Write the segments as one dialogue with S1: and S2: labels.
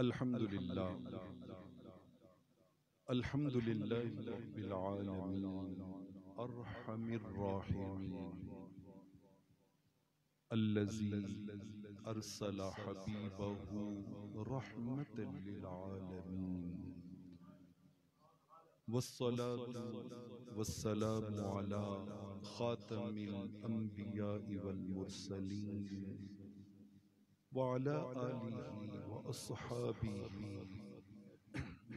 S1: अल्हम्दुलिल्लाह अल्हम्दुलिल्लाह रब्बिल आलमीन अरहमिर रहीम الذي أرسل حبيبه رحمة للعالمين والصلاة والسلام على خاتم الأنبياء والمرسلين وعلى آله وأصحابه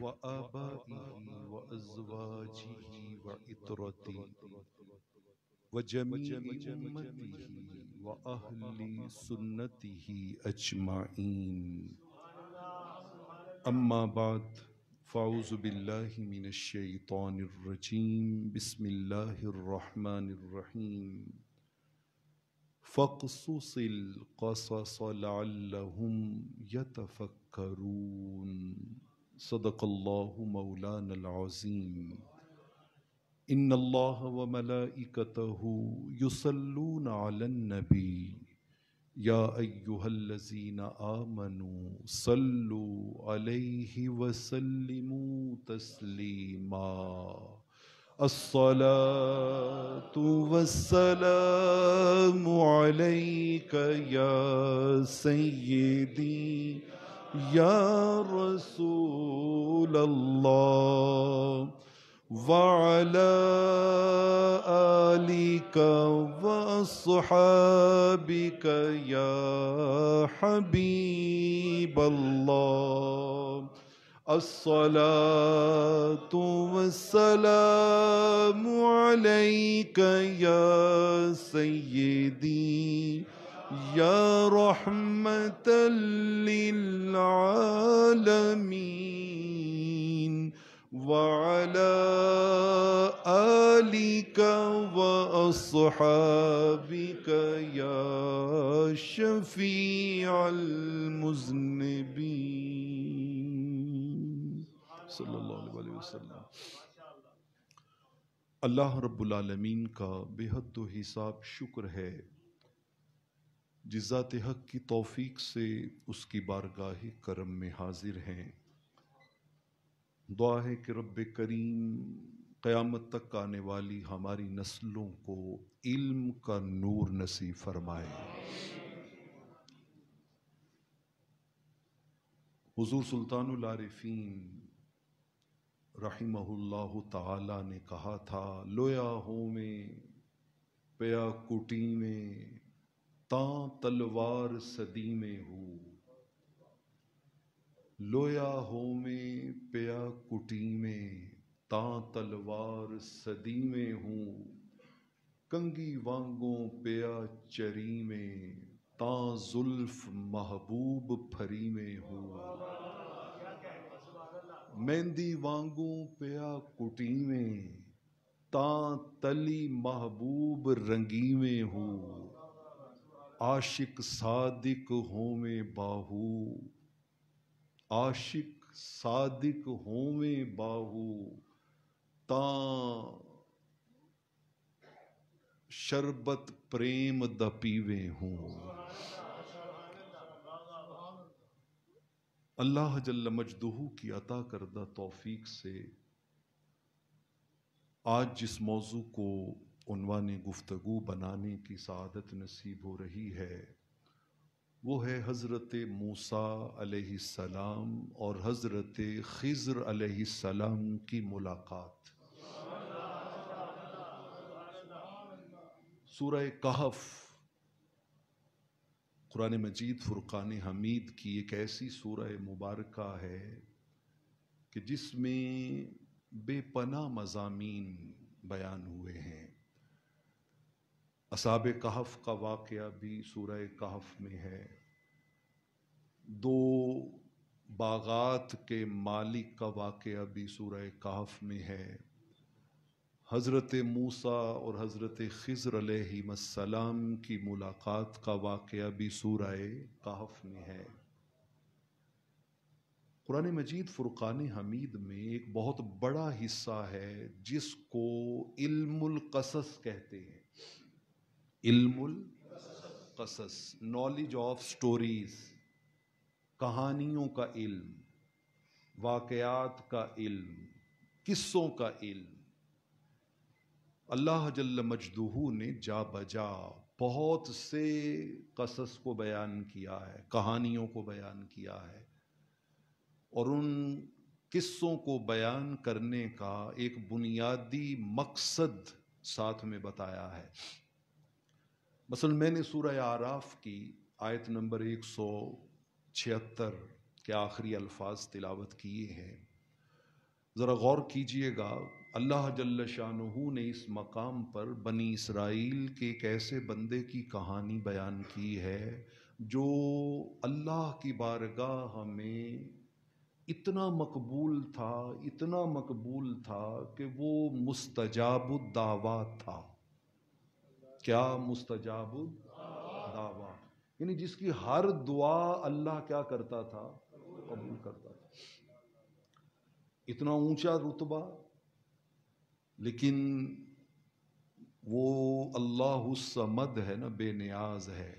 S1: وآبائه وأزواجه وإطرته وجميع أمته وأهل سنته أجمعين أما بعد فأعوذ بالله من الشيطان الرجيم بسم الله الرحمن الرحيم फ़कसुस कसस लम यतफ़क्रून सदकल्लु मौलानज़ीम इन अल्लाह व मलाइकतहु युसल्लून अलन नबी या अय्युहल्लजीन आमनु सल्लु अलैहि वसल्लिमु तस्लीमा الصلاة والسلام عليك يا سيدي يا رسول الله وعلى آلك وأصحابك يا حبيب الله الصلاة والسلام عليك يا سيدي يا رحمة للعالمين وعلى آلك وأصحابك يا شفيع المذنبين अल्लाह रबालमीन का बेहद हिसाब शुक्र है जिज़ात हक की तौफीक से उसकी बारगाह करम में हाजिर हैं दुआ है कि रब करीम क़यामत तक आने वाली हमारी नस्लों को इल्म का नूर नसीब फरमाए हुजूर सुल्तानुल आरिफीन रहीमहुल्लाहु ताला ने कहा था लोया हो में पया कुटी में ता तलवार सदी में हो लोया हो में पया कुटी में ता तलवार सदी में हूँ कंगी वांगों पया चरी में ता जुल्फ महबूब फरी में हूँ मेहंदी वांगू पिया कुटी में ता तली महबूब रंगी में हो आशिक सादिक होवे बाहू आशिक सादिक होवे बाहू ता शरबत प्रेम द पीवे हूँ अल्लाह जल्ल मजदूहू की अता करदा तोफीक से आज जिस मौजू को उनवान गुफ्तगु बनाने की सदत नसीब हो रही है वो है हज़रत मूसा सलाम और हज़रत खिज़र सलाम की मुलाकात सूर कहफ़ कुरान मजीद फ़ुरक़ान हमीद की एक ऐसी सूरह मुबारक है कि जिसमें बेपना मजामी बयान हुए हैं असाब कहफ़ का वाक़ भी सूरह कहफ़ में है दो बागात के मालिक का वाक़ भी सूरह कहफ़ में है हज़रत मूसा और हज़रत खज़र अलैहिस्सलाम की मुलाकात का वाक़ भी सूरा काफ में है कुरान मजीद फ़ुरक़ान हमीद में एक बहुत बड़ा हिस्सा है जिसको इल्मस कहते हैं इल्मस नॉलेज ऑफ स्टोरीज़ कहानियों का इल्म वाकयात का इल्म किस्सों का इल्म अल्लाह जल्ल मजदूहू ने जा बजा बहुत से कसस को बयान किया है कहानियों को बयान किया है और उन किस्सों को बयान करने का एक बुनियादी मकसद साथ में बताया है मसल मैंने सूर आराफ की आयत नंबर एक सौ छिहत्तर के आखिरी अल्फाज तिलावत किए हैं ज़रा गौर कीजिएगा अल्लाह जल्ल शाहू ने इस मकाम पर बनी इसराइल के एक ऐसे बंदे की कहानी बयान की है जो अल्लाह की बारगाह में इतना मकबूल था इतना मकबूल था कि वो मुस्तजाब दावा था क्या मुस्तजाब दावा यानी जिसकी हर दुआ अल्लाह क्या करता था कबूल करता था इतना ऊंचा रुतबा लेकिन वो अल्लाह समद है ना बेनियाज है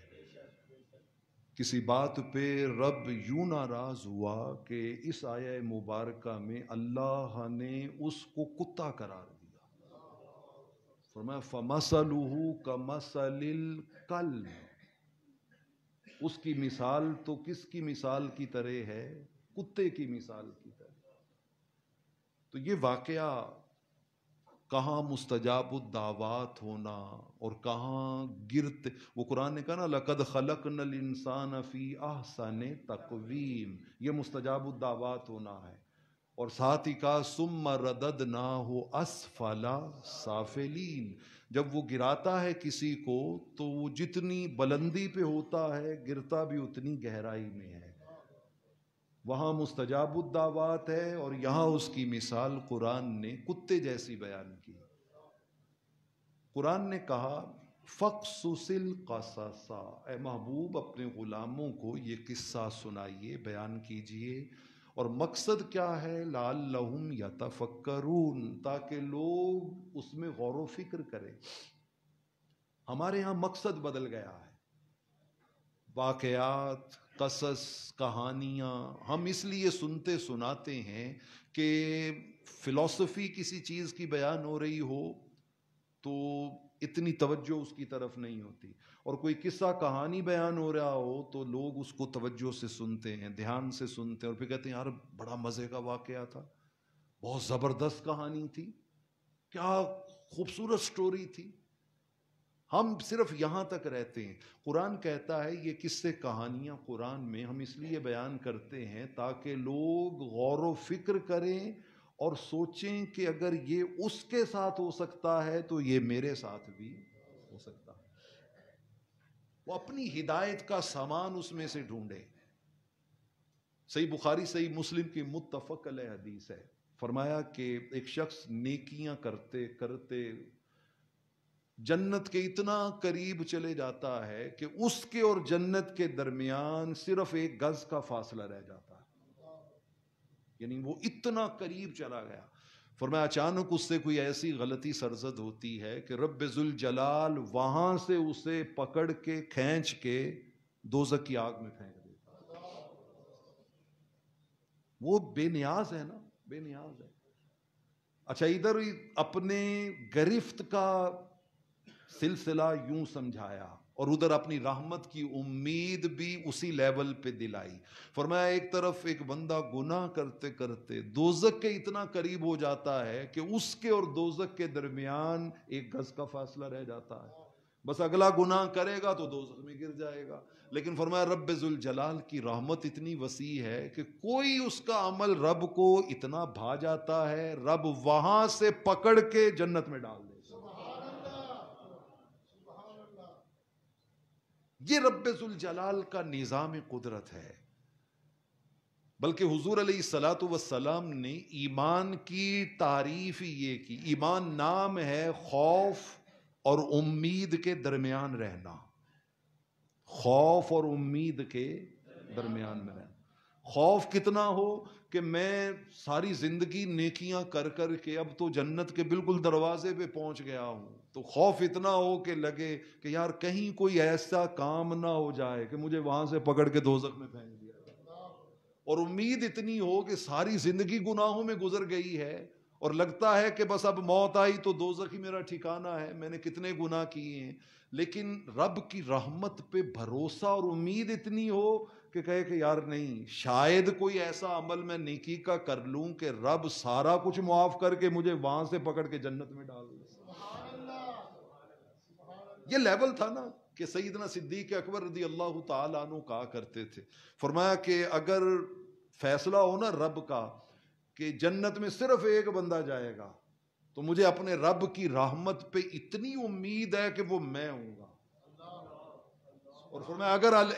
S1: किसी बात पे रब यूँ नाराज़ हुआ कि इस आया मुबारक में अल्लाह ने उसको कुत्ता करार दिया फरमाया फमसलू कमसलिल कल उसकी मिसाल तो किसकी मिसाल की तरह है कुत्ते की मिसाल की तरह तो ये वाकया कहाँ दावात होना और कहाँ गिरते वो कुरान ने कहा ना लकद खलक नल इंसान फ़ी आहसन तकवीम ये दावात होना है और साथ ही कहा सुम रदद ना हो असफला साफिलीन जब वो गिराता है किसी को तो वो जितनी बुलंदी पे होता है गिरता भी उतनी गहराई में है वहाँ मुस्तजाबुद्दावात है और यहाँ उसकी मिसाल कुरान ने कुत्ते जैसी बयान की कुरान ने कहा फ़क्सुसिल कसासा ए महबूब अपने ग़ुलामों को ये किस्सा सुनाइए बयान कीजिए और मकसद क्या है लाल लहुम या तफक्रून ताकि लोग उसमें गौर व फिक्र करें हमारे यहाँ मकसद बदल गया है वाक़ात कसस कहानियाँ हम इसलिए सुनते सुनाते हैं कि फ़िलॉसफी किसी चीज़ की बयान हो रही हो तो इतनी तवज्जो उसकी तरफ नहीं होती और कोई किस्सा कहानी बयान हो रहा हो तो लोग उसको तवज्जो से सुनते हैं ध्यान से सुनते हैं और फिर कहते हैं यार बड़ा मज़े का वाक़ था बहुत ज़बरदस्त कहानी थी क्या खूबसूरत स्टोरी थी हम सिर्फ यहाँ तक रहते हैं कुरान कहता है ये किस्से कहानियाँ कुरान में हम इसलिए बयान करते हैं ताकि लोग गौर व फिक्र करें और सोचें कि अगर ये उसके साथ हो सकता है तो ये मेरे साथ भी हो सकता है वो अपनी हिदायत का सामान उसमें से ढूंढे सही बुखारी सही मुस्लिम की मुतफ़ल हदीस है फरमाया कि एक शख्स नेकियां करते करते जन्नत के इतना करीब चले जाता है कि उसके और जन्नत के दरमियान सिर्फ एक गज का फासला रह जाता है यानी वो इतना करीब चला गया फरमाया अचानक उससे कोई ऐसी गलती सरजद होती है कि रबुल जलाल वहां से उसे पकड़ के खींच के दोजक की आग में फेंक देता वो बेनियाज है ना बेनियाज है अच्छा इधर अपने गरिफ्त का सिलसिला यूं समझाया और उधर अपनी रहमत की उम्मीद भी उसी लेवल पे दिलाई फरमाया एक तरफ एक बंदा गुनाह करते करते दोजक के इतना करीब हो जाता है कि उसके और दोजक के दरमियान एक गज का फासला रह जाता है बस अगला गुनाह करेगा तो दोजक में गिर जाएगा लेकिन फरमाया रब जलाल की रहमत इतनी वसी है कि कोई उसका अमल रब को इतना भा जाता है रब वहां से पकड़ के जन्नत में डाल दे ये रब्बुल जलाल का निज़ाम कुदरत है बल्कि हजूर सलात वसलाम ने ईमान की तारीफ ये की ईमान नाम है खौफ और उम्मीद के दरमियान रहना खौफ और उम्मीद के दरमियान में रहना खौफ कितना हो कि मैं सारी ज़िंदगी नेकियां कर कर के अब तो जन्नत के बिल्कुल दरवाजे पे पहुंच गया हूँ तो खौफ इतना हो कि लगे कि यार कहीं कोई ऐसा काम ना हो जाए कि मुझे वहां से पकड़ के दोजक में फेंक दिया और उम्मीद इतनी हो कि सारी ज़िंदगी गुनाहों में गुजर गई है और लगता है कि बस अब मौत आई तो दोजक ही मेरा ठिकाना है मैंने कितने गुनाह किए हैं लेकिन रब की रहमत पे भरोसा और उम्मीद इतनी हो कि कहे कि यार नहीं शायद कोई ऐसा अमल मैं निकी का कर लूं कि रब सारा कुछ मुआफ करके मुझे वहां से पकड़ के जन्नत में डाल दे ये लेवल था ना कि सईदना सिद्दीक अकबर रदी अल्लाह तु कहा करते थे फरमाया कि अगर फैसला हो ना रब का कि जन्नत में सिर्फ एक बंदा जाएगा तो मुझे अपने रब की राहमत पे इतनी उम्मीद है कि वो मैं हूँगा और फिर मैं अगर अल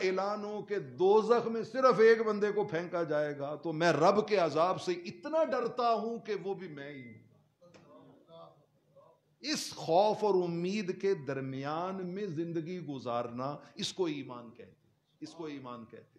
S1: कि दो दोजख में सिर्फ एक बंदे को फेंका जाएगा तो मैं रब के अजाब से इतना डरता हूं कि वो भी मैं ही हूं इस खौफ और उम्मीद के दरमियान में जिंदगी गुजारना इसको ईमान कहते इसको ईमान कहते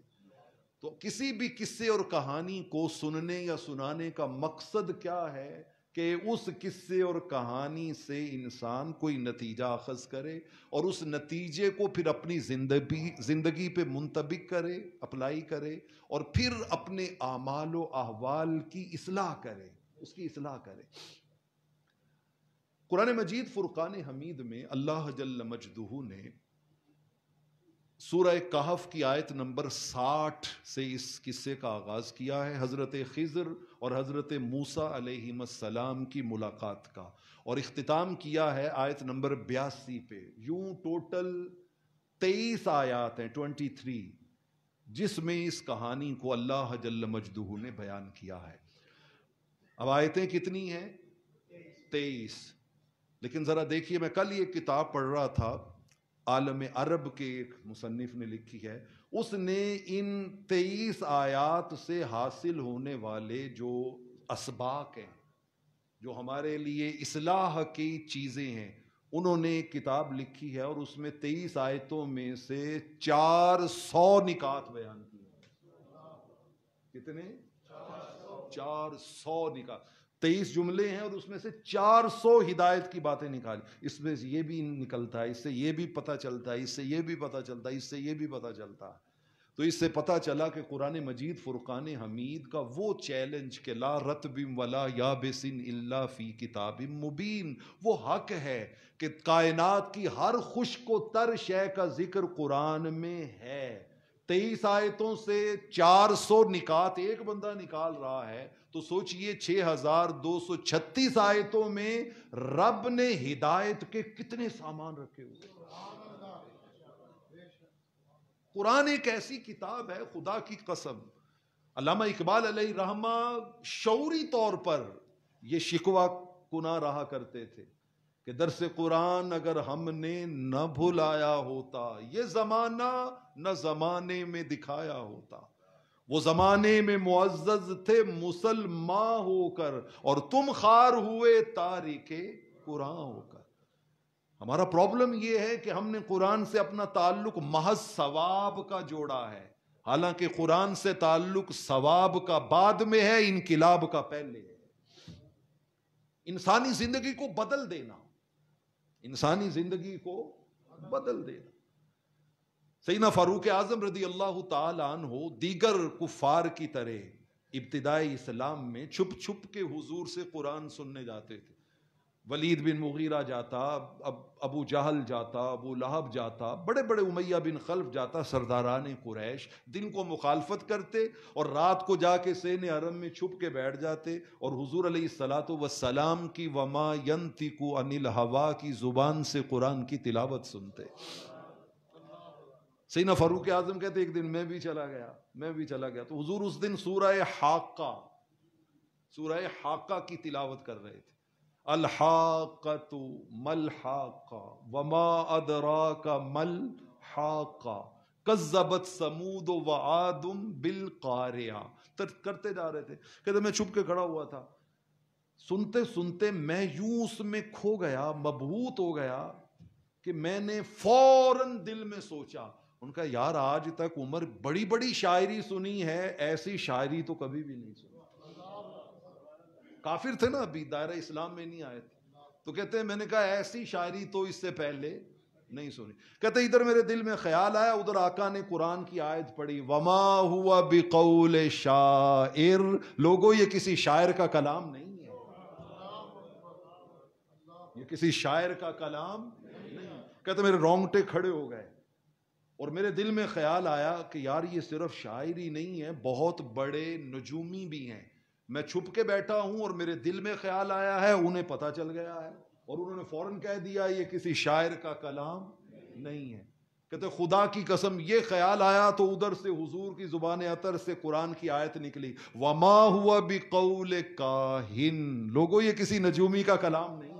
S1: तो किसी भी किस्से और कहानी को सुनने या सुनाने का मकसद क्या है कि उस किस्से और कहानी से इंसान कोई नतीजा अखज करे और उस नतीजे को फिर अपनी ज़िंदगी ज़िंदगी पे मुंतबिक करे अप्लाई करे और फिर अपने आमाल अहवाल की असलाह करे उसकी असलाह करे कुरान मजीद फ़ुरक़ान हमीद में अल्लाह जल्ल मजदू ने सूरह कहफ की आयत नंबर साठ से इस किस्से का आगाज़ किया है हज़रत खिज़र और हज़रत मूसा सलाम की मुलाकात का और अख्ताम किया है आयत नंबर बयासी पे यूं टोटल तेईस आयात हैं ट्वेंटी थ्री जिसमें इस कहानी को अल्लाह जल्ल मजदूह ने बयान किया है अब आयतें कितनी हैं तेईस लेकिन ज़रा देखिए मैं कल ये किताब पढ़ रहा था आलम अरब के एक मुसनफ़ ने लिखी है उसने इन तेईस आयात से हासिल होने वाले जो इसबाक हैं जो हमारे लिए इसलाह की चीज़ें हैं उन्होंने किताब लिखी है और उसमें तेईस आयतों में से चार सौ निकात बयान किए हैं कितने चार सौ निकात तेईस जुमले हैं और उसमें से चार सौ हिदायत की बातें निकाली इसमें से ये भी निकलता है इससे ये भी पता चलता है इससे ये भी पता चलता है इससे ये भी पता चलता है तो इससे पता चला कि कुरान मजीद फ़ुरक़ान हमीद का वो चैलेंज के ला रतबिम वला या बेसिन इल्ला फ़ी किताब मुबीन वो हक है कि कायनात की हर खुश को तर शय का जिक्र कुरान में है तेईस आयतों से चार सौ निकात एक बंदा निकाल रहा है तो सोचिए 6236 आयतों में रब ने हिदायत के कितने सामान रखे हुए कुरान एक ऐसी किताब है खुदा की कसम अलामा इकबाल रहमा शौरी तौर पर ये शिकवा कुना रहा करते थे कि दरस कुरान अगर हमने न भुलाया होता ये जमाना न जमाने में दिखाया होता वो जमाने में मुआज थे मुसलमान होकर और तुम खार हुए तारीखे कुरान होकर हमारा प्रॉब्लम यह है कि हमने कुरान से अपना ताल्लुक महज सवाब का जोड़ा है हालांकि कुरान से ताल्लुक सवाब का बाद में है इनकलाब का पहले है इंसानी जिंदगी को बदल देना इंसानी जिंदगी को बदल देना सईना फारूक आजम रदी अल्लाह तन हो दीगर कुफार की तरह इब्तदाई इस्लाम में छुप छुप के हजूर से कुरान सुनने जाते थे वलीद बिन मुगीरा जाता अब अबू जहल जाता अबू लहब जाता बड़े बड़े उमैया बिन खल्फ जाता सरदारान कुरैश दिन को मुखालफत करते और रात को जाके सैन अरम में छुप के बैठ जाते और हजूर सलात वसलाम की वमा यंतिकु अनिल हवा की ज़ुबान से कुरान की तिलावत सुनते सईना फारूक आजम कहते एक दिन मैं भी चला गया मैं भी चला गया तो हजूर उस दिन सूरह हाका सूरह हाका की तिलावत कर रहे थे अलहाकतु मल हाका वमा अदरा का मल हाका कजबत समूद व आदम बिल कारिया तर, करते जा रहे थे कहते मैं छुप के खड़ा हुआ था सुनते सुनते मैं यूं उसमें खो गया मबहूत हो गया कि मैंने फौरन दिल में सोचा उनका यार आज तक उम्र बड़ी बड़ी शायरी सुनी है ऐसी शायरी तो कभी भी नहीं सुनी काफिर थे ना अभी दायरा इस्लाम में नहीं आए थे तो कहते हैं मैंने कहा ऐसी शायरी तो इससे पहले नहीं सुनी कहते इधर मेरे दिल में ख्याल आया उधर आका ने कुरान की आयत पढ़ी वमा हुआ बिकौल शायर लोगो ये किसी शायर का कलाम नहीं है ये किसी शायर का कलाम नहीं कहते मेरे रोंगटे खड़े हो गए और मेरे दिल में ख्याल आया कि यार ये सिर्फ शायरी नहीं है बहुत बड़े नजूमी भी हैं मैं छुप के बैठा हूँ और मेरे दिल में ख्याल आया है उन्हें पता चल गया है और उन्होंने फ़ौरन कह दिया ये किसी शायर का कलाम नहीं है कहते खुदा की कसम ये ख्याल आया तो उधर से हुजूर की ज़ुबान अतर से कुरान की आयत निकली वमा हुआ भी कौल काहिन लोगों ये किसी नजूमी का कलाम नहीं है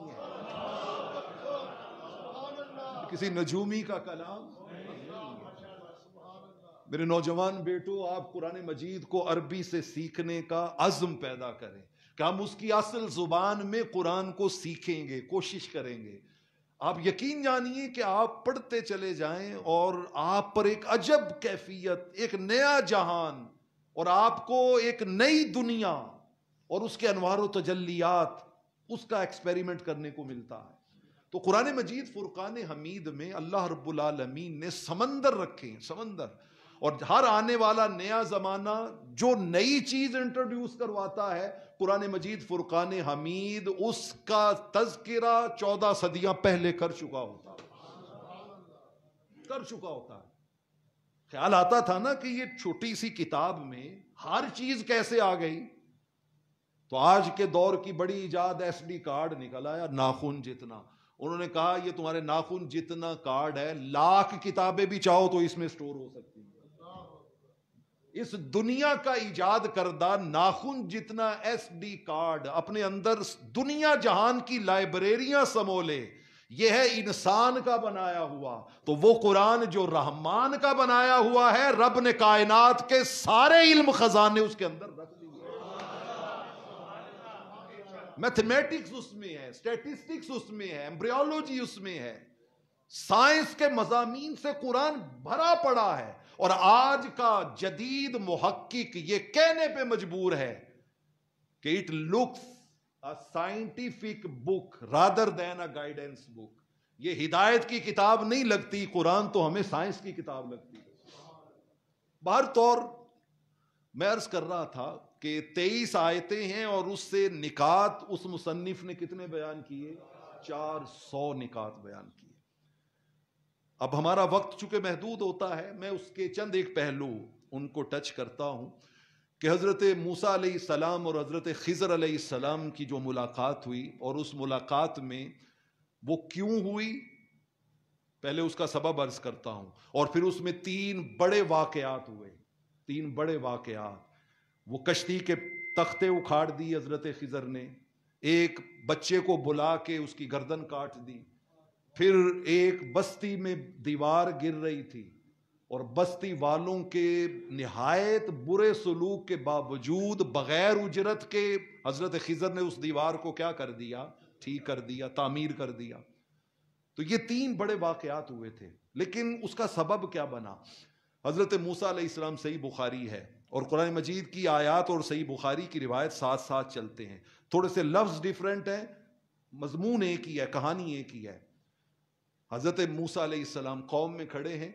S1: किसी नजूमी का कलाम मेरे नौजवान बेटो आप कुरान मजीद को अरबी से सीखने का आज़म पैदा करें कि हम उसकी असल ज़ुबान में कुरान को सीखेंगे कोशिश करेंगे आप यकीन जानिए कि आप पढ़ते चले जाएं और आप पर एक अजब कैफियत एक नया जहान और आपको एक नई दुनिया और उसके अनवार तजल्लियात उसका एक्सपेरिमेंट करने को मिलता है तो कुरान मजीद फुरकान हमीद में अल्लाह रब्बुल ने समंदर रखे हैं समंदर और हर आने वाला नया जमाना जो नई चीज इंट्रोड्यूस करवाता है कुरान मजीद फुरकान हमीद उसका तस्करा चौदह सदियां पहले कर चुका होता कर चुका होता है ख्याल आता था ना कि ये छोटी सी किताब में हर चीज कैसे आ गई तो आज के दौर की बड़ी इजाद एसडी कार्ड निकला या नाखून जितना उन्होंने कहा ये तुम्हारे नाखून जितना कार्ड है लाख किताबें भी चाहो तो इसमें स्टोर हो सकती है इस दुनिया का इजाद करदा नाखून जितना एसडी कार्ड अपने अंदर दुनिया जहान की लाइब्रेरियां समोले यह है इंसान का बनाया हुआ तो वो कुरान जो रहमान का बनाया हुआ है रब ने कायनात के सारे इल्म खजाने उसके अंदर रख लिए मैथमेटिक्स उसमें है स्टेटिस्टिक्स उसमें है एम्ब्रियोलॉजी उसमें है साइंस के मजामी से कुरान भरा पड़ा है और आज का जदीद मुहक्क ये कहने पे मजबूर है कि it looks a scientific book rather than a guidance book ये हिदायत की किताब नहीं लगती कुरान तो हमें साइंस की किताब लगती है बाहर तौर मैं अर्ज कर रहा था कि तेईस आयतें हैं और उससे निकात उस मुसन्फ ने कितने बयान किए चार सौ निकात बयान किए अब हमारा वक्त चूंकि महदूद होता है मैं उसके चंद एक पहलू उनको टच करता हूँ कि हज़रत मूसा सलाम और हज़रत खज़र सलाम की जो मुलाकात हुई और उस मुलाकात में वो क्यों हुई पहले उसका सबब अर्ज करता हूँ और फिर उसमें तीन बड़े वाकयात हुए तीन बड़े वाकयात वो कश्ती के तख्ते उखाड़ दी हज़रत खज़र ने एक बच्चे को बुला के उसकी गर्दन काट दी फिर एक बस्ती में दीवार गिर रही थी और बस्ती वालों के नहायत बुरे सलूक के बावजूद बगैर उजरत के हजरत खिजर ने उस दीवार को क्या कर दिया ठीक कर दिया तामीर कर दिया तो ये तीन बड़े वाकयात हुए थे लेकिन उसका सबब क्या बना हज़रत मूसा इस्लाम सही बुखारी है और कुरान मजीद की आयात और सही बुखारी की रिवायत साथ साथ चलते हैं थोड़े से लफ्ज़ डिफरेंट हैं मजमून एक ही है कहानी एक ही है हज़रत मूसा सलाम कौम में खड़े हैं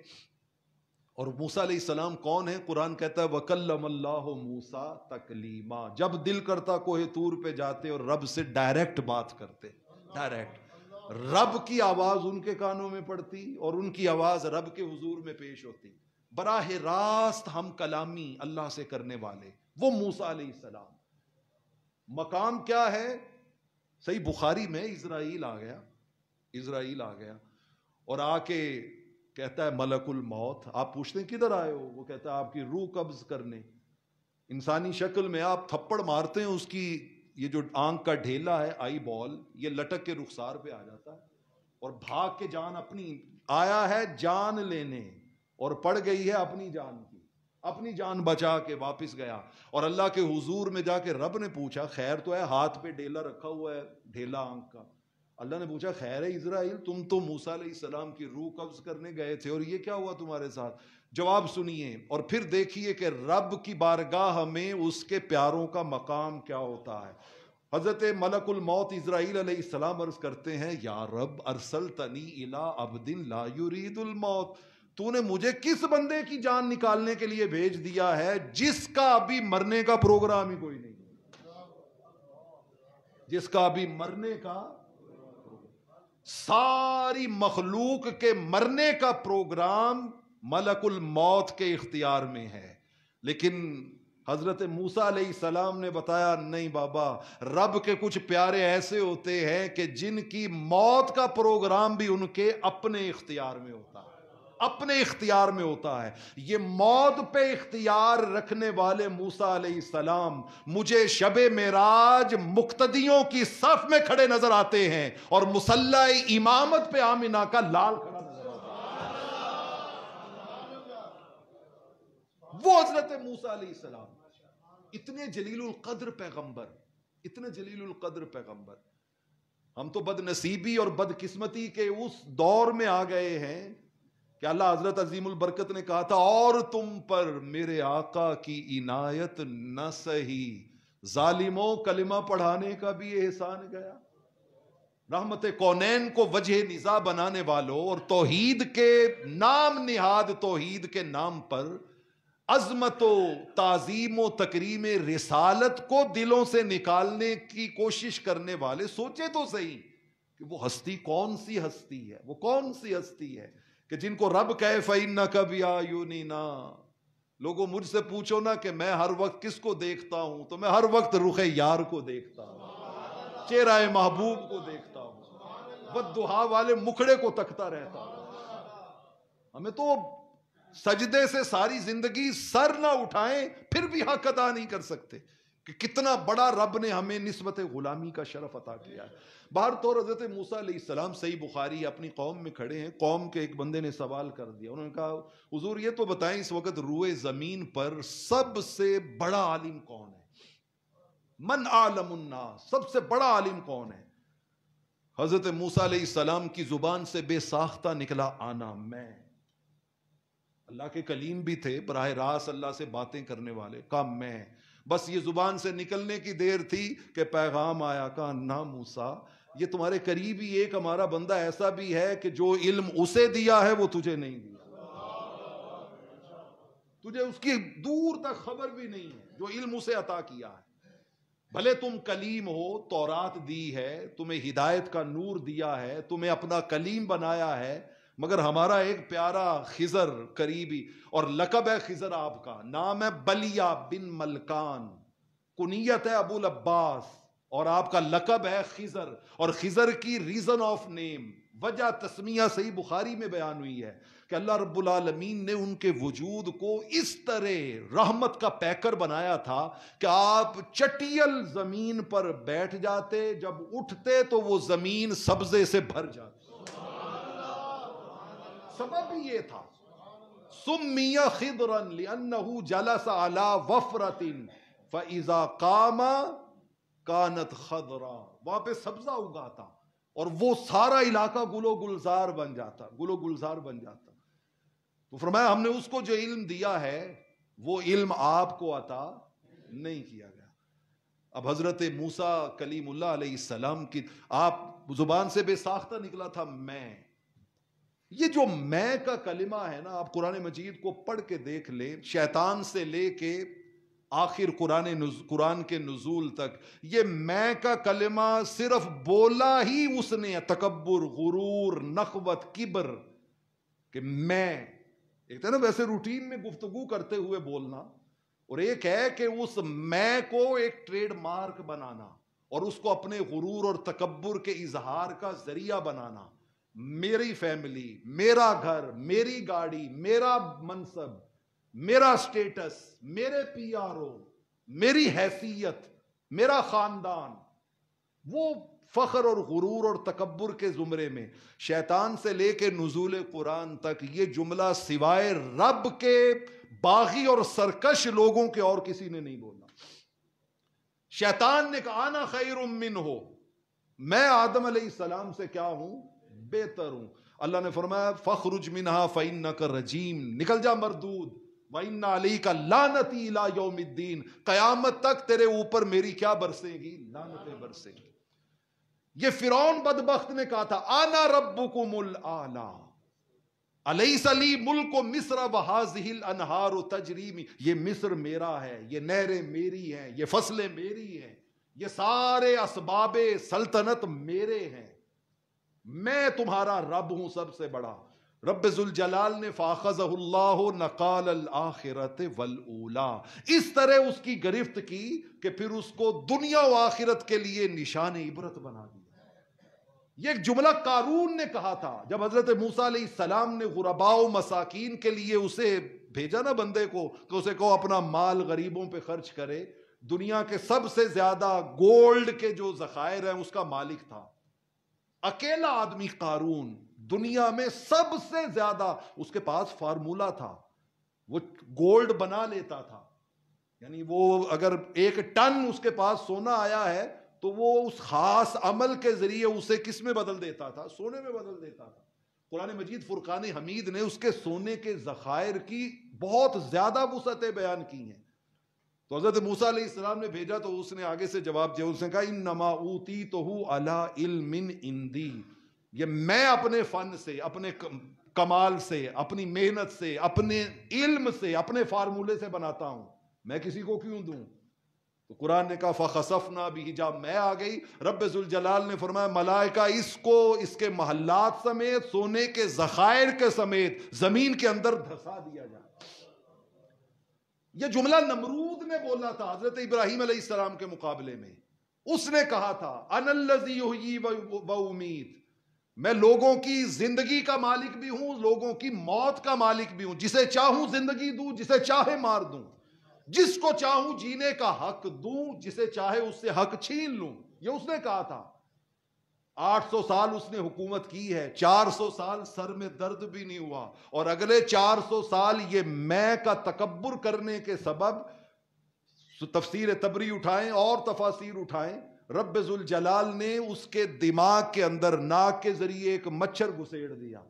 S1: और मूसा सलाम कौन है कुरान कहता है वकल्लम अल्लाह मूसा तकलीमा जब दिल करता कोहे तूर पे जाते और रब से डायरेक्ट बात करते डायरेक्ट रब की आवाज़ उनके कानों में पड़ती और उनकी आवाज़ रब के हजूर में पेश होती बराह रास्त हम कलामी अल्लाह से करने वाले वो मूसा सलाम मकाम क्या है सही बुखारी में इसराइल आ गया इसराइल आ गया और आके कहता है मलकुल मौत आप पूछते हैं किधर आए हो वो कहता है आपकी रूह कब्ज करने इंसानी शक्ल में आप थप्पड़ मारते हैं उसकी ये जो आंख का ढेला है आई बॉल ये लटक के रुखसार पे आ जाता है और भाग के जान अपनी आया है जान लेने और पड़ गई है अपनी जान की अपनी जान बचा के वापस गया और अल्लाह के हुजूर में जाके रब ने पूछा खैर तो है हाथ पे ढेला रखा हुआ है ढेला आंख का अल्लाह ने पूछा खैर इसराइल तुम तो मूसा सलाम की रूह कब्ज करने गए थे और ये क्या हुआ तुम्हारे साथ जवाब सुनिए और फिर देखिए कि रब की बारगाह में उसके प्यारों का मकाम क्या होता है हज़रत मलकुल मौत इसराइल अर्ज करते हैं या रब अरसल तनी इला अबदिन लायुरीदुल मौत तूने मुझे किस बंदे की जान निकालने के लिए भेज दिया है जिसका अभी मरने का प्रोग्राम ही कोई नहीं जिसका अभी मरने का सारी मखलूक के मरने का प्रोग्राम मलकुल मौत के इख्तियार में है लेकिन हजरत मूसा सलाम ने बताया नहीं बाबा रब के कुछ प्यारे ऐसे होते हैं कि जिनकी मौत का प्रोग्राम भी उनके अपने इख्तियार में होता है अपने इख्तियार में होता है ये मौत पे इख्तियार रखने वाले मूसा सलाम मुझे शब मेराज मुक्तदियों की सफ में खड़े नजर आते हैं और मुसल्ला इमामत पे आमिना का लाल खड़ा नजर आता वो हजरत मूसा सलाम इतने जलील कद्र पैगंबर इतने जलील कद्र पैगंबर हम तो बदनसीबी और बदकिस्मती के उस दौर में आ गए हैं कि अल्लाह हजरत अजीमुल बरकत ने कहा था और तुम पर मेरे आका की इनायत न सही जालिमो कलिमा पढ़ाने का भी एहसान गया रहमत कौनैन को वजह निज़ा बनाने वालों और तोहीद के नाम निहाद तोहीद के नाम पर अजमत ताज़ीम तकरीम रिसालत को दिलों से निकालने की कोशिश करने वाले सोचे तो सही कि वो हस्ती कौन सी हस्ती है वो कौन सी हस्ती है कि जिनको रब कहे फ़ैन ना कब या यूनी ना लोगों मुझसे पूछो ना कि मैं हर वक्त किसको देखता हूं तो मैं हर वक्त रुखे यार को देखता हूं चेहरा महबूब को देखता हूं बददुहा वाले मुखड़े को तकता रहता हूं हमें तो सजदे से सारी जिंदगी सर ना उठाएं फिर भी हक अदा नहीं कर सकते कि कितना बड़ा रब ने हमें नस्बत ग़ुलामी का शरफ अता किया है बाहर तो हज़रत मूसा सलाम सही बुखारी अपनी कौम में खड़े हैं कौम के एक बंदे ने सवाल कर दिया उन्होंने कहा हजूर ये तो बताएं इस वक्त रूए ज़मीन पर सबसे बड़ा आलिम कौन है मन आलमन्ना सबसे बड़ा आलिम कौन है हज़रत मूसा सलाम की ज़ुबान से बेसाख्ता निकला आना मैं अल्लाह के कलीम भी थे बरह रास अल्लाह से बातें करने वाले का मैं बस ये जुबान से निकलने की देर थी कि पैगाम आया का ना मूसा ये तुम्हारे करीबी एक हमारा बंदा ऐसा भी है कि जो इल्म उसे दिया है वो तुझे नहीं दिया तुझे उसकी दूर तक खबर भी नहीं है जो इल्म उसे अता किया है भले तुम कलीम हो तौरात दी है तुम्हें हिदायत का नूर दिया है तुम्हें अपना कलीम बनाया है मगर हमारा एक प्यारा खिजर करीबी और लकब है खिजर आपका नाम है बलिया बिन मलकान कुनियत है अबुल अब्बास और आपका लकब है खिजर और खिजर की रीजन ऑफ नेम वजह तस्मिया सही बुखारी में बयान हुई है कि अल्लाह रब्बुलमीन ने उनके वजूद को इस तरह रहमत का पैकर बनाया था कि आप चटियल जमीन पर बैठ जाते जब उठते तो वो जमीन सब्जे से भर जाती सबब ही ये था सुमिया खिदरन जलस अला वफरतिन फैजा कामा कानत खदरा वहां पे सब्जा उगाता और वो सारा इलाका गुलो गुलजार बन जाता गुलो गुलजार बन जाता तो फरमाया हमने उसको जो इल्म दिया है वो इल्म आपको अता नहीं किया गया अब हजरत मूसा कलीमुल्ला सलाम की आप जुबान से बेसाख्ता निकला था मैं ये जो मैं का कलिमा है ना आप कुरान मजीद को पढ़ के देख लें शैतान से लेके आखिर कुरान कुरान के नज़ूल तक ये मैं का कलिमा सिर्फ बोला ही उसने तकबर गुरूर नखबत किबर कि मैं एक तो ना वैसे रूटीन में गुफ्तगु करते हुए बोलना और एक है कि उस मैं को एक ट्रेडमार्क बनाना और उसको अपने गुरूर और तकबर के इजहार का जरिया बनाना मेरी फैमिली मेरा घर मेरी गाड़ी मेरा मनसब मेरा स्टेटस मेरे पीआरओ मेरी हैसियत मेरा खानदान वो फखर और गुरूर और तकबर के जुमरे में शैतान से लेके नजूल कुरान तक ये जुमला सिवाय रब के बागी और सरकश लोगों के और किसी ने नहीं बोला शैतान ने कहा ना खैर उम्मिन हो मैं आदम सलाम से क्या हूं बेहतर हूं अल्लाह ने फरमाया फखरुज मिनहा फ़ैन का रजीम निकल जा मरदूद वन्ना अली का लानती ला योमिद्दीन कयामत तक तेरे ऊपर मेरी क्या बरसेगी लानतें बरसेंगी ये फिरौन बदबख्त ने कहा था आना रब्बु को मुल आला अलई मुल्क मिस्र वहाजिल अनहार तजरीमी ये मिस्र मेरा है ये नहरें मेरी हैं ये फसलें मेरी हैं ये सारे इसबाब सल्तनत मेरे हैं मैं तुम्हारा रब हूं सबसे बड़ा रब जलाल ने फाखजल्लाह नकाल आखिरत वलूला इस तरह उसकी गिरफ्त की कि फिर उसको दुनिया व आखिरत के लिए निशान इबरत बना दिया ये एक जुमला कारून ने कहा था जब हजरत मूसा सलाम ने गुरबाओ मसाकिन के लिए उसे भेजा ना बंदे को तो उसे कहो अपना माल गरीबों पे खर्च करे दुनिया के सबसे ज्यादा गोल्ड के जो जखायर हैं उसका मालिक था अकेला आदमी कारून दुनिया में सबसे ज्यादा उसके पास फार्मूला था वो गोल्ड बना लेता था यानी वो अगर एक टन उसके पास सोना आया है तो वो उस खास अमल के जरिए उसे किस में बदल देता था सोने में बदल देता था कुरान मजीद फुरकान हमीद ने उसके सोने के जखायर की बहुत ज्यादा वसतें बयान की हैं तो हजरत मूसा सलाम ने भेजा तो उसने आगे से जवाब दिया उसने कहा इन नमाऊती तो अला इंदी ये मैं अपने फन से अपने कमाल से अपनी मेहनत से अपने इल्म से अपने फार्मूले से बनाता हूं मैं किसी को क्यों दू तो कुरान ने कहा फ़सफ ना भी जब मैं आ गई रबाल ने फरमाया मलायका इसको इसके महल्लात समेत सोने के जखायर के समेत ज़मीन के अंदर धसा दिया जाए यह जुमला नमरूद ने बोला था हजरत इब्राहिम अलैहिस्सलाम के मुकाबले में उसने कहा था अनल्लजी उम्मीद मैं लोगों की जिंदगी का मालिक भी हूं लोगों की मौत का मालिक भी हूं जिसे चाहूं जिंदगी दू जिसे चाहे मार दू जिसको चाहूं जीने का हक दू जिसे चाहे उससे हक छीन लू यह उसने कहा था 800 साल उसने हुकूमत की है 400 साल सर में दर्द भी नहीं हुआ और अगले 400 साल ये मैं का तकबर करने के सबब तफसीर तबरी उठाएं और तफासिर उठाएं रब्बुल जलाल ने उसके दिमाग के अंदर नाक के जरिए एक मच्छर घुसेड़ दिया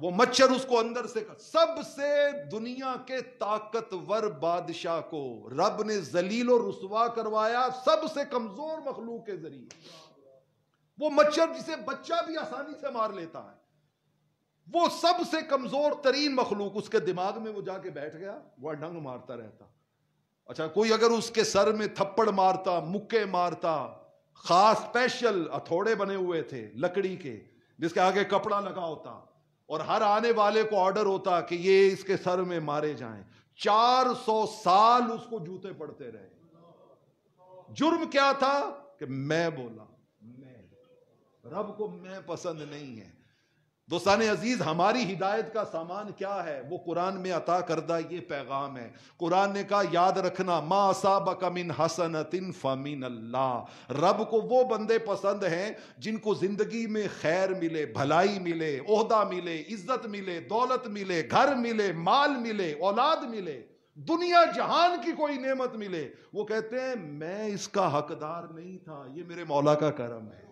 S1: वो मच्छर उसको अंदर से सबसे दुनिया के ताकतवर बादशाह को रब ने जलील और रसवा करवाया सबसे कमजोर मखलूक के जरिए वो मच्छर जिसे बच्चा भी आसानी से मार लेता है वो सबसे कमजोर तरीन मखलूक उसके दिमाग में वो जाके बैठ गया वह डंग मारता रहता अच्छा कोई अगर उसके सर में थप्पड़ मारता मुक्के मारता खास स्पेशल हथौड़े बने हुए थे लकड़ी के जिसके आगे कपड़ा लगा होता और हर आने वाले को ऑर्डर होता कि ये इसके सर में मारे जाएं 400 साल उसको जूते पड़ते रहे जुर्म क्या था कि मैं बोला रब को मैं पसंद नहीं है दोस्तान अजीज हमारी हिदायत का सामान क्या है वो कुरान में अता करदा ये पैगाम है कुरान ने कहा याद रखना मा साब हसन तिन फमिन अल्लाह रब को वो बंदे पसंद हैं जिनको ज़िंदगी में खैर मिले भलाई मिले ओहदा मिले इज्जत मिले दौलत मिले घर मिले माल मिले औलाद मिले दुनिया जहान की कोई नेमत मिले वो कहते हैं मैं इसका हकदार नहीं था ये मेरे मौला का करम है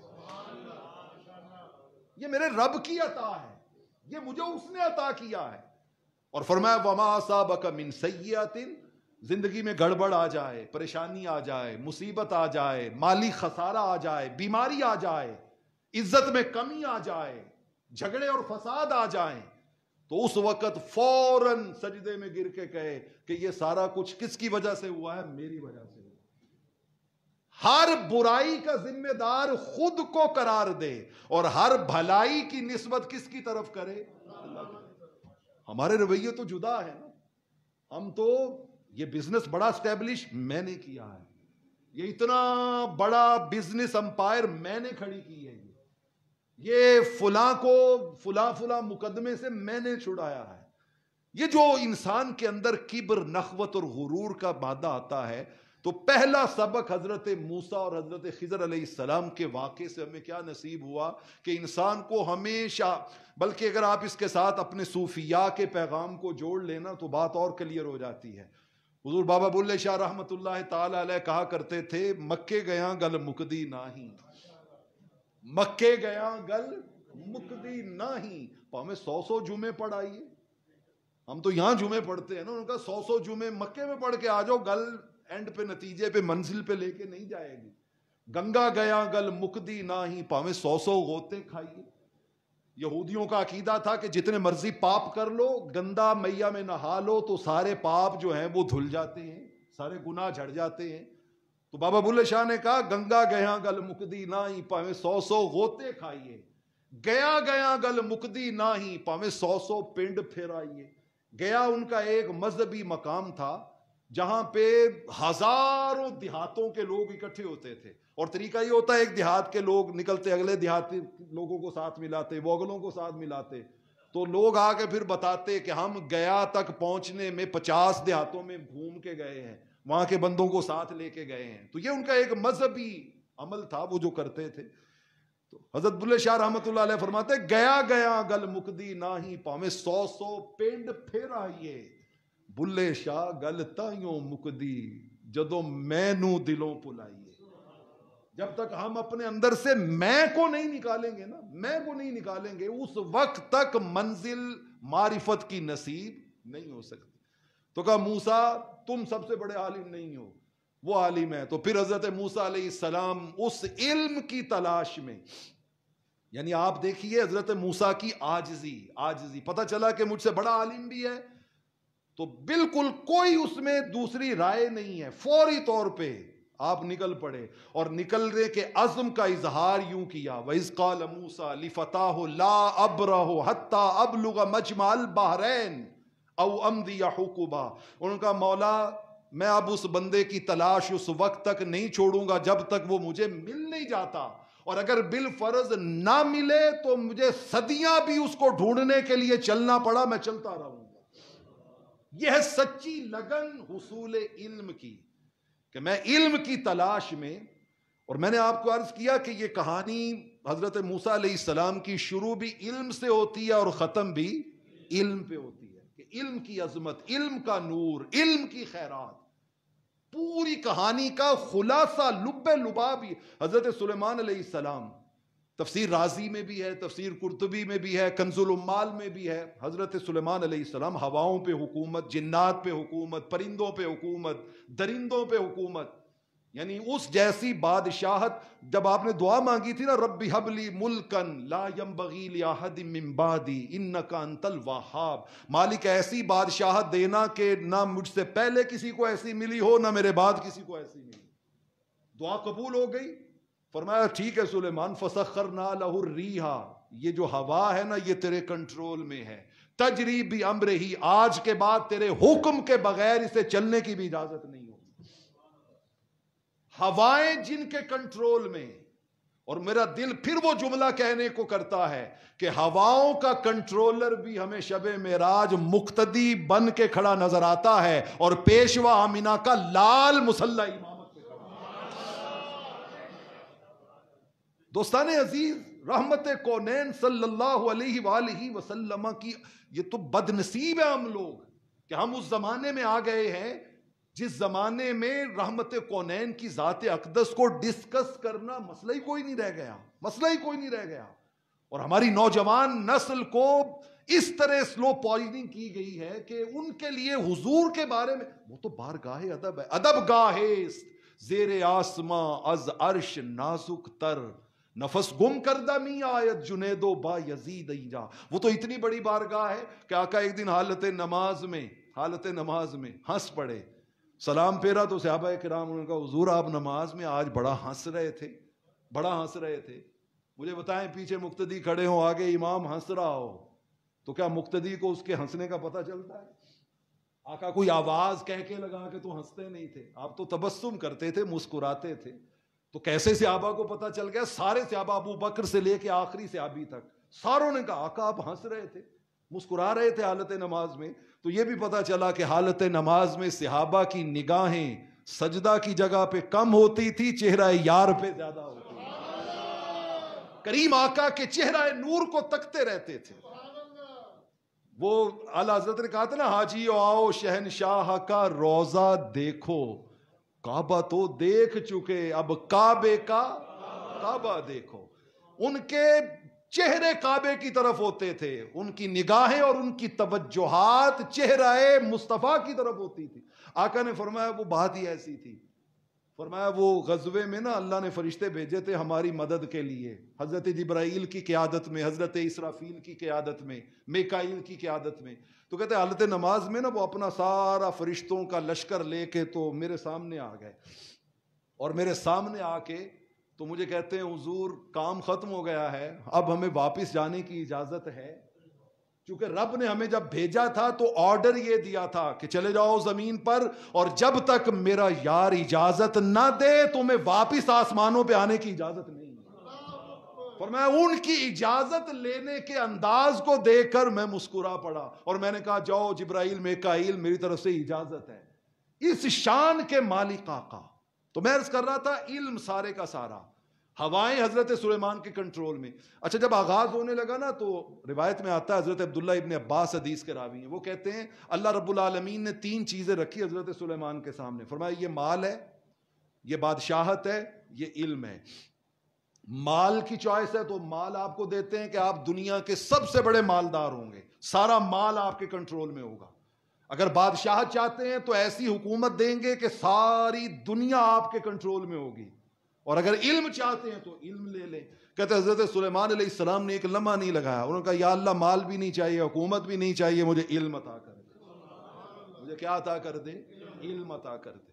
S1: ये मेरे रब की अता है ये मुझे उसने अता किया है और फरमाया वमा साबक मिन सयातिन जिंदगी में गड़बड़ आ जाए परेशानी आ जाए मुसीबत आ जाए माली खसारा आ जाए बीमारी आ जाए इज्जत में कमी आ जाए झगड़े और फसाद आ जाए तो उस वक्त फौरन सजदे में गिर के कहे कि ये सारा कुछ किसकी वजह से हुआ है मेरी वजह से हर बुराई का जिम्मेदार खुद को करार दे और हर भलाई की नस्बत किसकी तरफ करे हमारे रवैये तो जुदा है ना हम तो ये बिजनेस बड़ा स्टैब्लिश मैंने किया है ये इतना बड़ा बिजनेस अंपायर मैंने खड़ी की है ये ये फुला को फुला फुला मुकदमे से मैंने छुड़ाया है ये जो इंसान के अंदर किब्र नखवत और गुरूर का मादा आता है तो पहला सबक हजरत मूसा और हजरत खजर अलैहिस्सलाम के वाक़े से हमें क्या नसीब हुआ कि इंसान को हमेशा बल्कि अगर आप इसके साथ अपने सूफिया के पैगाम को जोड़ लेना तो बात और क्लियर हो जाती है हजूर बाबा बुल्ले शाह रहमत ताल कहा करते थे मक्के गया गल मुकदी नाही मक्के गया गल मुकदी नाही हमें सौ सौ जुमे पढ़ाइए हम तो यहां जुमे पढ़ते हैं ना उनका सौ सौ जुमे मक्के में पढ़ के आ जाओ गल एंड पे नतीजे पे मंजिल पे लेके नहीं जाएगी गंगा गया गल मुकदी ना ही पावे सौ सौ गोते खाइए यहूदियों का अकीदा था कि जितने मर्जी पाप कर लो गंदा मैया में नहा लो तो सारे पाप जो हैं वो धुल जाते हैं सारे गुनाह झड़ जाते हैं तो बाबा बुल्ले शाह ने कहा गंगा गया गल मुकदी ना ही पावे सौ सौ गोते खाइए गया गया गल मुकदी ना ही पावे सौ सौ पिंड फेराइए गया उनका एक मजहबी मकाम था जहां पे हजारों देहातों के लोग इकट्ठे होते थे और तरीका ये होता है एक देहात के लोग निकलते अगले देहाती लोगों को साथ मिलाते वोगलों को साथ मिलाते तो लोग आके फिर बताते कि हम गया तक पहुंचने में पचास देहातों में घूम के गए हैं वहां के बंदों को साथ लेके गए हैं तो ये उनका एक मजहबी अमल था वो जो करते थे तो हजरत बुल्ले शाह रहमत फरमाते गया गया गल मुकदी ना ही पावे सौ सौ पेंड फेरा आइए बुले शाह गल ਤਾਈਓ मुकदी ਜਦੋਂ मैनू दिलों ਭੁਲਾਈਏ जब तक हम अपने अंदर से मैं को नहीं निकालेंगे ना मैं को नहीं निकालेंगे उस वक्त तक मंजिल मारिफत की नसीब नहीं हो सकती तो कहा मूसा तुम सबसे बड़े आलिम नहीं हो वो आलिम है तो फिर हजरत मूसा सलाम उस इल्म की तलाश में यानी आप देखिए हजरत मूसा की आजजी आजजी पता चला कि मुझसे बड़ा आलिम भी है तो बिल्कुल कोई उसमें दूसरी राय नहीं है फौरी तौर पर आप निकल पड़े और निकलने के अजम का इजहार यूं किया वहीकाल मूसा हो ला अब रहो हत्ता अब लुगा मजमाल बहरैन अव अमदिया हुकुबा उनका मौला मैं अब उस बंदे की तलाश उस वक्त तक नहीं छोड़ूंगा जब तक वो मुझे मिल नहीं जाता और अगर बिल फर्ज ना मिले तो मुझे सदियां भी उसको ढूंढने के लिए चलना पड़ा मैं चलता रहूंगा यह है सच्ची लगन हसूल इल्म की कि मैं इल्म की तलाश में और मैंने आपको अर्ज किया कि यह कहानी हजरत मूसा सलाम की शुरू भी इल्म से होती है और ख़त्म भी इल्म पे होती है कि इल्म की अजमत इल्म का नूर इल्म की खैरात पूरी कहानी का खुलासा लुब भी हजरत सलेमान सलाम तफसीर राजी में भी है तफसीर कुरतबी में भी है कंजुलमाल में भी है हज़रत सलमान सलाम हवाओं पे हुकूमत जन्नात पे हुकूमत परिंदों पे हुकूमत दरिंदों पे हुकूमत यानी उस जैसी बादशाहत जब आपने दुआ मांगी थी ना रब्बी हबली मुल्कन लायम बगीलियाबादी इन कांतल वहाब मालिक ऐसी बादशाहत देना के ना मुझसे पहले किसी को ऐसी मिली हो ना मेरे बाद किसी को ऐसी मिली दुआ कबूल हो गई फरमाया ठीक है सुलेमान फसखर ना लहुर रीहा ये जो हवा है ना ये तेरे कंट्रोल में है तजरी भी अम्र ही आज के बाद तेरे हुक्म के बगैर इसे चलने की भी इजाजत नहीं होगी हवाएं जिनके कंट्रोल में और मेरा दिल फिर वो जुमला कहने को करता है कि हवाओं का कंट्रोलर भी हमें शब मेराज मुख्तदी बन के खड़ा नजर आता है और पेशवा अमीना का लाल मुसल्ला इमाम दोस्तान अजीज रहमत कौनैन सल्लल्लाहु अलैहि वसल्लम की ये तो बदनसीब है हम लोग कि हम उस जमाने में आ गए हैं जिस जमाने में रहमत कौनैन की ज़ात अकदस को डिस्कस करना मसला ही कोई नहीं रह गया मसला ही कोई नहीं रह गया और हमारी नौजवान नस्ल को इस तरह स्लो पॉइजनिंग की गई है कि उनके लिए हुजूर के बारे में वो तो बार गाहे अदब है अदब गाहे जेर आसमा अज अर्श नाजुक तर नफस गुम करदा मी आयत जुनेदो बा यजीद जा वो तो इतनी बड़ी बारगाह है कि आका एक दिन हालत नमाज में हालत नमाज में हंस पड़े सलाम फेरा तो सहाबा कराम उन्होंने कहा हजूर आप नमाज में आज बड़ा हंस रहे थे बड़ा हंस रहे थे मुझे बताएं पीछे मुक्तदी खड़े हो आगे इमाम हंस रहा हो तो क्या मुक्तदी को उसके हंसने का पता चलता है आका कोई आवाज कह के लगा के तो हंसते नहीं थे आप तो तबस्सुम करते थे मुस्कुराते थे तो कैसे सियाबा को पता चल गया सारे सियाबा अबू बकर से लेके आखिरी सियाबी तक सारों ने कहा आका आप हंस रहे थे मुस्कुरा रहे थे हालत नमाज में तो यह भी पता चला कि हालत नमाज में सिहाबा की निगाहें सजदा की जगह पे कम होती थी चेहरा यार पे ज्यादा होती करीम आका के चेहरा नूर को तकते रहते थे वो आला हजरत ने कहा था ना हाजी आओ शहनशाह का रोजा देखो काबा तो देख चुके अब काबे का काबा देखो उनके चेहरे काबे की तरफ होते थे उनकी निगाहें और उनकी तवज्जोहात चेहरा मुस्तफ़ा की तरफ होती थी आका ने फरमाया वो बात ही ऐसी थी फरमाया वो गजबे में ना अल्लाह ने फरिश्ते भेजे थे हमारी मदद के लिए हज़रत जब्राइल की क्यादत में हज़रत इसराफील की क्यादत में मेकाइल की क्यादत में तो कहते हालत नमाज में ना वो अपना सारा फरिश्तों का लश्कर लेके तो मेरे सामने आ गए और मेरे सामने आके तो मुझे कहते हैं हजूर काम ख़त्म हो गया है अब हमें वापस जाने की इजाज़त है क्योंकि रब ने हमें जब भेजा था तो ऑर्डर यह दिया था कि चले जाओ जमीन पर और जब तक मेरा यार इजाजत ना दे तुम्हें तो वापिस आसमानों पे आने की इजाजत नहीं पर मैं उनकी इजाजत लेने के अंदाज को देखकर मैं मुस्कुरा पड़ा और मैंने कहा जाओ जिब्राइल मेकाइल मेरी तरफ से इजाजत है इस शान के मालिका का तो मैं अर्ज कर रहा था इल्म सारे का सारा हवाएं हजरत सुलेमान के कंट्रोल में अच्छा जब आगाज़ होने लगा ना तो रिवायत में आता है हजरत अब्दुल्ला इबन अब्बास हदीस के रावी हैं वो कहते हैं अल्लाह रबालमीन ने तीन चीज़ें रखी हजरत सुलेमान के सामने फरमाया ये माल है ये बादशाहत है ये इल्म है माल की चॉइस है तो माल आपको देते हैं कि आप दुनिया के सबसे बड़े मालदार होंगे सारा माल आपके कंट्रोल में होगा अगर बादशाह चाहते हैं तो ऐसी हुकूमत देंगे कि सारी दुनिया आपके कंट्रोल में होगी और अगर इल्म चाहते हैं तो इल्म ले लें कहते हज़रत सुलेमान सलाम ने एक लम्हा नहीं लगाया उन्होंने कहा या अल्लाह माल भी नहीं चाहिए हुकूमत भी नहीं चाहिए मुझे इल्म अता कर दे मुझे क्या अता कर दे इल्म अता कर दे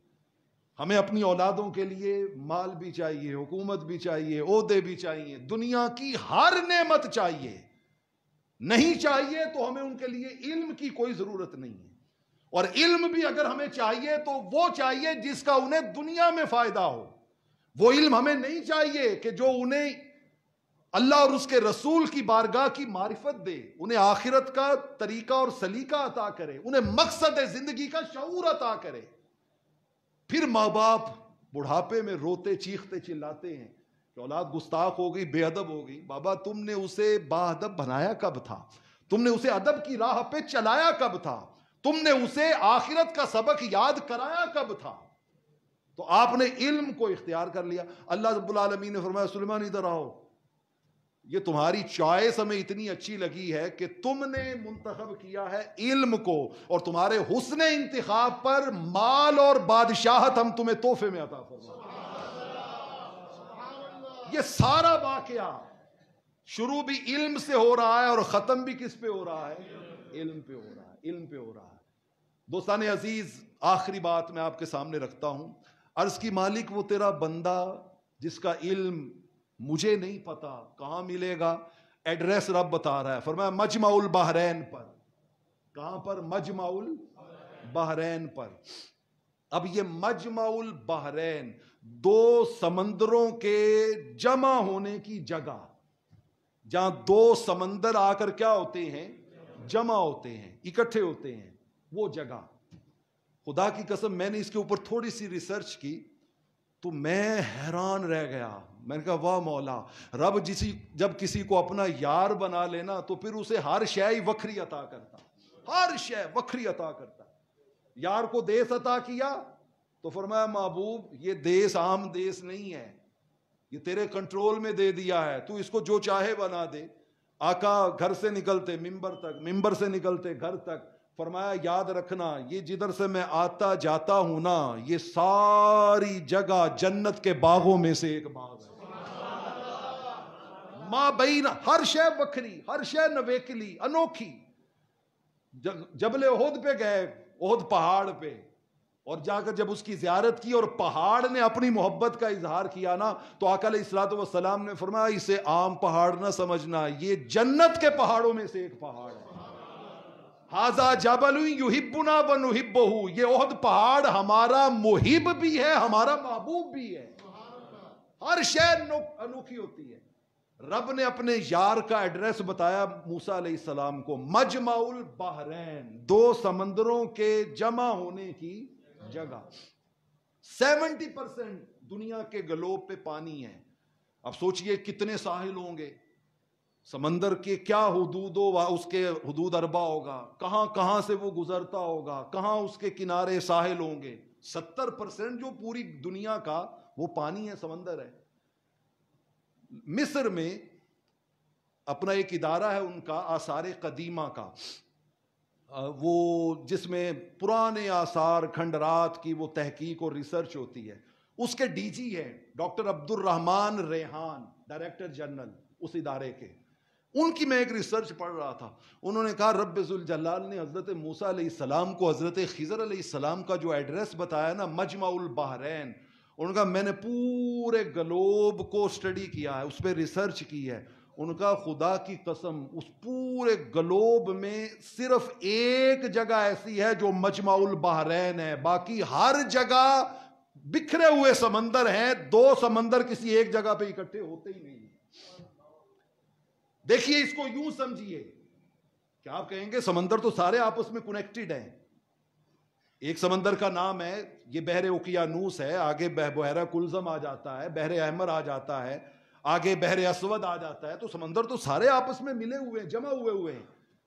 S1: हमें अपनी औलादों के लिए माल भी चाहिए हुकूमत भी चाहिए अहदे भी चाहिए दुनिया की हर नेमत चाहिए नहीं चाहिए तो हमें उनके लिए इल्म की कोई ज़रूरत नहीं है और इल्म भी अगर हमें चाहिए तो वो चाहिए जिसका उन्हें दुनिया में फ़ायदा हो वो इल्म हमें नहीं चाहिए कि जो उन्हें अल्लाह और उसके रसूल की बारगाह की मारिफत दे उन्हें आखिरत का तरीका और सलीका अता करे उन्हें मकसद जिंदगी का शूर अता करे फिर माँ बाप बुढ़ापे में रोते चीखते चिल्लाते हैं कि औलाद गुस्ताख हो गई बेअदब हो गई बाबा तुमने उसे बाअदब बनाया कब था तुमने उसे अदब की राह पे चलाया कब था तुमने उसे आखिरत का सबक याद कराया कब था तो आपने इल्म को इख्तियार कर लिया अल्लाह रब्लमी ने फरमाया सुलेमान इधर आओ ये तुम्हारी चॉइस हमें इतनी अच्छी लगी है कि तुमने मुंतखब किया है इल्म को और तुम्हारे हुसन इंतखाब पर माल और बादशाहत हम तुम्हें तोहफे में अता फरमा ये सारा वाकया शुरू भी इल्म से हो रहा है और ख़त्म भी किस पे हो रहा है इल्म पे हो रहा है इल्म पे हो रहा है दोस्तान अजीज़ आखिरी बात मैं आपके सामने रखता हूं अर्ज की मालिक वो तेरा बंदा जिसका इल्म मुझे नहीं पता कहां मिलेगा एड्रेस रब बता रहा है फरमाया मजमाउल बहरैन पर कहां पर मजमाउल बहरैन पर अब ये मजमाउल बहरैन दो समंदरों के जमा होने की जगह जहां दो समंदर आकर क्या होते हैं जमा होते हैं इकट्ठे होते हैं वो जगह खुदा की कसम मैंने इसके ऊपर थोड़ी सी रिसर्च की तो मैं हैरान रह गया मैंने कहा वाह मौला रब जिसी जब किसी को अपना यार बना लेना तो फिर उसे हर शय वक्री अता करता हर शय वक्री अता करता यार को देश अता किया तो फरमाया महबूब ये देश आम देश नहीं है ये तेरे कंट्रोल में दे दिया है तू इसको जो चाहे बना दे आका घर से निकलते मिंबर तक मिंबर से निकलते घर तक फरमाया याद रखना ये जिधर से मैं आता जाता हूं ना ये सारी जगह जन्नत के बागों में से एक बाग है माँ बहन हर शह बखरी हर शह नवेकली अनोखी जबले ओहद पे गए ओहद पहाड़ पे और जाकर जब उसकी जियारत की और पहाड़ ने अपनी मोहब्बत का इजहार किया ना तो अकल वसलाम ने फरमाया इसे आम पहाड़ ना समझना ये जन्नत के पहाड़ों में से एक पहाड़ है हाजा जबल युहिबुना बन उहिबहू ये ओहद पहाड़ हमारा मुहिब भी है हमारा महबूब भी है हर शहर अनोखी होती है रब ने अपने यार का एड्रेस बताया मूसा सलाम को मजमाउल बहरैन दो समंदरों के जमा होने की जगह सेवेंटी परसेंट दुनिया के गलोब पे पानी है अब सोचिए कितने साहिल होंगे समंदर के क्या हदूद व उसके हदूद अरबा होगा कहाँ कहाँ से वो गुजरता होगा कहाँ उसके किनारे साहिल होंगे सत्तर परसेंट जो पूरी दुनिया का वो पानी है समंदर है मिस्र में अपना एक इदारा है उनका आसार कदीमा का वो जिसमें पुराने आसार खंडरात की वो तहकीक और रिसर्च होती है उसके डीजी हैं doctor Abdul Rahman Rehan director general उस इदारे के उनकी मैं एक रिसर्च पढ़ रहा था उन्होंने कहा रबाल जलाल ने हज़रत मूसा सलाम को हज़रत खिज़र सलाम का जो एड्रेस बताया ना मजमाउल बहरेन उनका मैंने पूरे ग्लोब को स्टडी किया है उस पर रिसर्च की है उनका खुदा की कसम उस पूरे ग्लोब में सिर्फ एक जगह ऐसी है जो मजमाउल बहरेन है बाकी हर जगह बिखरे हुए समंदर हैं दो समंदर किसी एक जगह पे इकट्ठे होते ही नहीं देखिए इसको यूं समझिए क्या आप कहेंगे समंदर तो सारे आपस में कनेक्टेड हैं एक समंदर का नाम है ये बहरे ओकियानूस है आगे बहरा कुलजम आ जाता है बहरे अहमर आ जाता है आगे बहरे असवद आ जाता है तो समंदर तो सारे आपस में मिले हुए हैं जमा हुए हुए हैं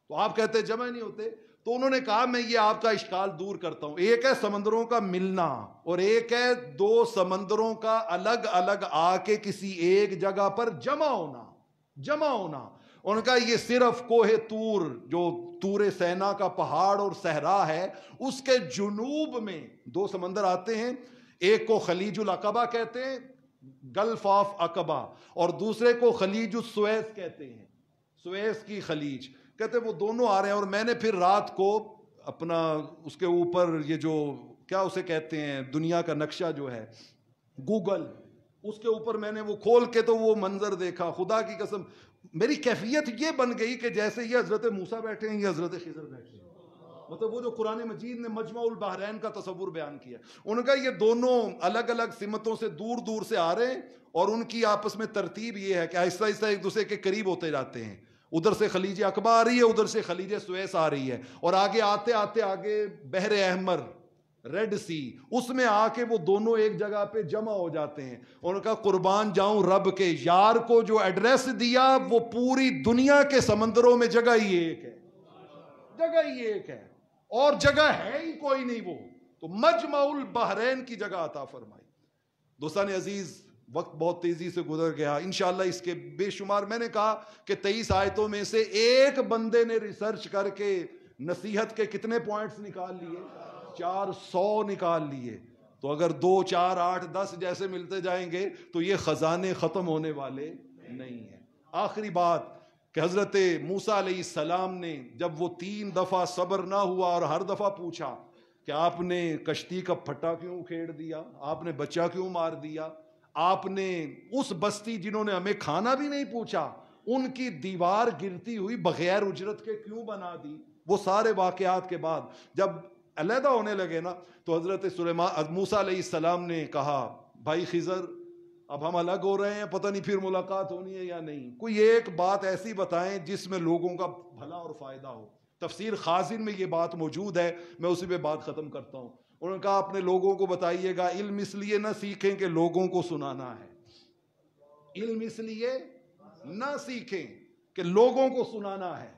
S1: तो आप कहते जमा नहीं होते तो उन्होंने कहा मैं ये आपका इश्काल दूर करता हूं एक है समंदरों का मिलना और एक है दो समंदरों का अलग अलग आके किसी एक जगह पर जमा होना जमा होना उनका ये सिर्फ कोहे तूर जो तूर सेना का पहाड़ और सहरा है उसके जुनूब में दो समंदर आते हैं एक को खलीजुल अकबा कहते हैं गल्फ ऑफ अकबा और दूसरे को खलीज सुएज कहते हैं सुएज की खलीज कहते हैं वो दोनों आ रहे हैं और मैंने फिर रात को अपना उसके ऊपर ये जो क्या उसे कहते हैं दुनिया का नक्शा जो है गूगल उसके ऊपर मैंने वो खोल के तो वो मंजर देखा खुदा की कसम मेरी कैफियत ये बन गई कि जैसे ये हज़रत मूसा बैठे हैं ये हज़रत खिजर बैठे हैं मतलब वो जो कुरान मजीद ने मजमा बहरैन का तस्वुर बयान किया उनका ये दोनों अलग अलग सिमतों से दूर दूर से आ रहे हैं और उनकी आपस में तरतीब ये है कि आहिस्ता आहिस्ता एक दूसरे के करीब होते जाते हैं उधर से खलीज अकबा आ रही है उधर से खलीज सुवैस आ रही है और आगे आते आते आगे बहरे अहमर रेड सी उसमें आके वो दोनों एक जगह पे जमा हो जाते हैं उनका कुर्बान जाऊं रब के यार को जो एड्रेस दिया वो पूरी दुनिया के समंदरों में जगह ही एक है जगह ही एक है और जगह है ही कोई नहीं वो तो मजमाउल बहरेन की जगह आता फरमाई दोस्तान अजीज वक्त बहुत तेजी से गुजर गया इंशाल्लाह इसके बेशुमार मैंने कहा कि तेईस आयतों में से एक बंदे ने रिसर्च करके नसीहत के कितने पॉइंट्स निकाल लिए चार सौ निकाल लिए तो अगर दो चार आठ दस जैसे मिलते जाएंगे तो ये खजाने ख़त्म होने वाले नहीं है आखिरी बात कि हज़रत मूसा सलाम ने जब वो तीन दफ़ा सब्र ना हुआ और हर दफ़ा पूछा कि आपने कश्ती का फट्टा क्यों उखेड़ दिया आपने बच्चा क्यों मार दिया आपने उस बस्ती जिन्होंने हमें खाना भी नहीं पूछा उनकी दीवार गिरती हुई बगैर उजरत के क्यों बना दी वो सारे वाकयात के बाद जब अलहदा होने लगे ना तो हज़रत सुलेमान सलाम ने कहा भाई खिज़र अब हम अलग हो रहे हैं पता नहीं फिर मुलाकात होनी है या नहीं कोई एक बात ऐसी बताएं जिसमें लोगों का भला और फ़ायदा हो तफसीर खाजिन में ये बात मौजूद है मैं उसी पर बात ख़त्म करता हूँ उन्होंने कहा अपने लोगों को बताइएगा इल्म इसलिए ना सीखें कि लोगों को सुनाना है इल्म इसलिए ना सीखें कि लोगों को सुनाना है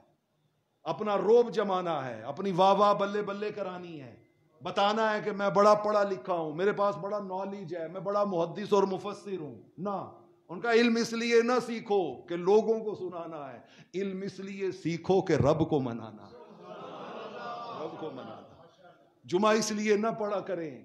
S1: अपना रोब जमाना है अपनी वाह वाह बल्ले बल्ले करानी है बताना है कि मैं बड़ा पढ़ा लिखा हूं मेरे पास बड़ा नॉलेज है मैं बड़ा मुहदस और मुफसर हूं ना उनका इल्म इसलिए ना सीखो कि लोगों को सुनाना है इल्म इसलिए सीखो कि रब को मनाना रब को मनाना जुमा इसलिए ना पढ़ा करें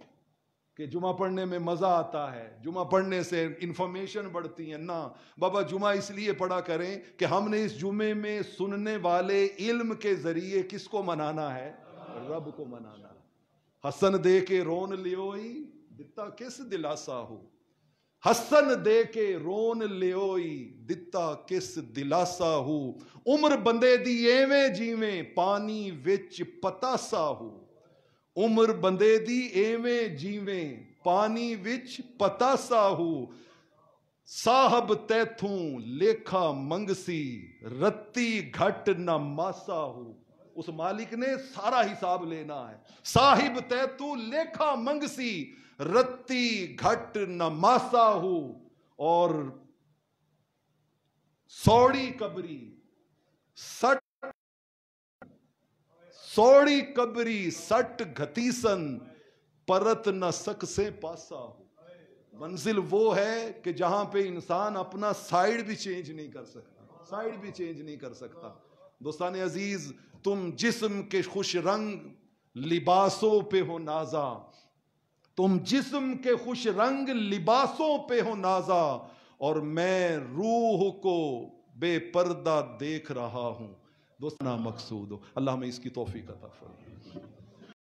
S1: कि जुमा पढ़ने में मज़ा आता है जुमा पढ़ने से इंफॉर्मेशन बढ़ती है ना बाबा जुमा इसलिए पढ़ा करें कि हमने इस जुमे में सुनने वाले इल्म के ज़रिए किसको मनाना है रब को मनाना हसन दे के रोन लियोई दिता किस दिलासा हो हसन दे के रोन लियोई दिता किस दिलासा हो उम्र बंदे दी एवें जीवें पानी विच पतासा हो उम्र बंदे दी ਐਵੇਂ ਜੀਵੇਂ पानी विच पता साहू साहब तैथू लेखा मंगसी रत्ती घट न मासा हो उस मालिक ने सारा हिसाब लेना है साहिब तैतू लेखा मंगसी रत्ती घट न मासा हो और सौड़ी कबरी सट सौड़ी कबरी सट घतीसन परत न सक से पासा हो मंजिल वो है कि जहां पे इंसान अपना साइड भी चेंज नहीं कर सकता साइड भी चेंज नहीं कर सकता दोस्तान अजीज तुम जिस्म के खुश रंग लिबासों पे हो नाजा तुम जिस्म के खुश रंग लिबासों पे हो नाजा और मैं रूह को बेपर्दा देख रहा हूं दोस्त ना मकसूद हो अल्लाह हमें इसकी तोफ़ी का तफर